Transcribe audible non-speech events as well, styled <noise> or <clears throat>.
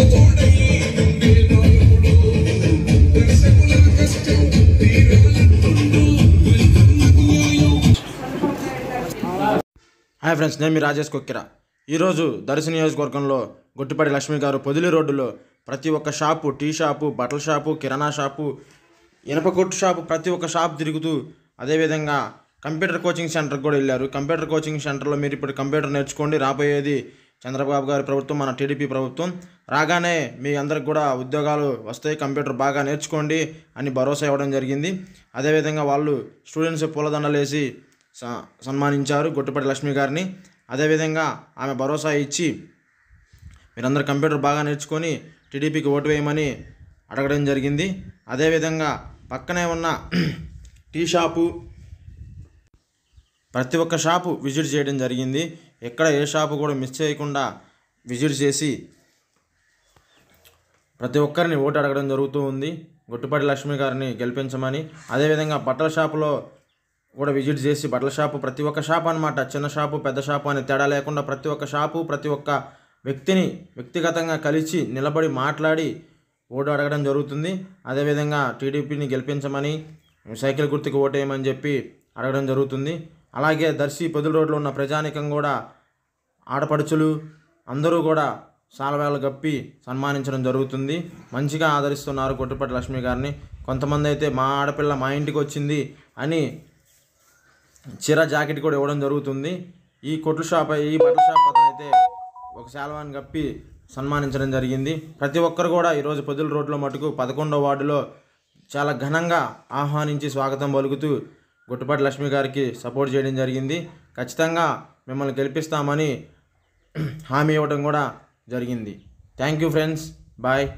hi friends నేను మీ రాజేష్ కొక్కిరా ఈరోజు దర్శి నియోజకవర్గంలో గొట్టిపాటి లక్ష్మి గారు పొదిలి రోడ్డులో ప్రతి ఒక్క షాపు టీ షాపు బట్టల షాపు కిరాణా షాపు ఇనప కొట్టు షాపు ప్రతి ఒక్క షాప్ తిరుగుతూ అదేవిధంగా కంప్యూటర్ కోచింగ్ సెంటర్కి కూడా వెళ్ళారు కంప్యూటర్ కోచింగ్ సెంటర్లో మీరు ఇప్పుడు కంప్యూటర్ నేర్చుకోండి రాబోయేది చంద్రబాబు గారి ప్రభుత్వం మన టీడీపీ ప్రభుత్వం రాగానే మీ అందరికి కూడా ఉద్యోగాలు వస్తాయి కంప్యూటర్ బాగా నేర్చుకోండి అని భరోసా ఇవ్వడం జరిగింది అదేవిధంగా వాళ్ళు స్టూడెంట్స్ పూలదండలు వేసి సన్మానించారు గొట్టుపటి లక్ష్మి గారిని అదేవిధంగా ఆమె భరోసా ఇచ్చి మీరందరూ కంప్యూటర్ బాగా నేర్చుకొని టీడీపీకి ఓటు వేయమని అడగడం జరిగింది అదేవిధంగా పక్కనే ఉన్న <clears throat> టీ షాపు ప్రతి ఒక్క షాపు విజిట్ చేయడం జరిగింది ఎక్కడ ఏ షాపు కూడా మిస్ చేయకుండా విజిట్ చేసి ప్రతి ఒక్కరిని ఓటు అడగడం జరుగుతూ ఉంది గుట్టుపాటి లక్ష్మి గారిని గెలిపించమని అదేవిధంగా బట్టల షాపులో కూడా విజిట్ చేసి బట్టల షాపు ప్రతి ఒక్క షాప్ అనమాట చిన్న షాపు పెద్ద షాపు అని తేడా లేకుండా ప్రతి ఒక్క షాపు ప్రతి ఒక్క వ్యక్తిని వ్యక్తిగతంగా కలిసి నిలబడి మాట్లాడి ఓటు అడగడం జరుగుతుంది అదేవిధంగా టీడీపీని గెలిపించమని సైకిల్ గుర్తుకు ఓటేయమని చెప్పి అడగడం జరుగుతుంది అలాగే దర్శి పొదులు రోడ్లో ఉన్న ప్రజానికం కూడా ఆడపడుచులు అందరూ కూడా శాలవేలు కప్పి సన్మానించడం జరుగుతుంది మంచిగా ఆదరిస్తున్నారు కొట్టుపట్టి లక్ష్మి గారిని కొంతమంది అయితే మా ఆడపిల్ల మా ఇంటికి వచ్చింది అని చీర జాకెట్ కూడా ఇవ్వడం జరుగుతుంది ఈ కొట్టు షాప్ ఈ బట్టల షాప్ అతను అయితే ఒక శాలవాన్ని కప్పి సన్మానించడం జరిగింది ప్రతి ఒక్కరు కూడా ఈరోజు పొద్దుల రోడ్లో మటుకు పదకొండో వార్డులో చాలా ఘనంగా ఆహ్వానించి స్వాగతం పలుకుతూ గుట్టుపాటి లక్ష్మి గారికి సపోర్ట్ చేయడం జరిగింది ఖచ్చితంగా మిమ్మల్ని గెలిపిస్తామని హామీ ఇవ్వడం కూడా జరిగింది థ్యాంక్ యూ ఫ్రెండ్స్ బాయ్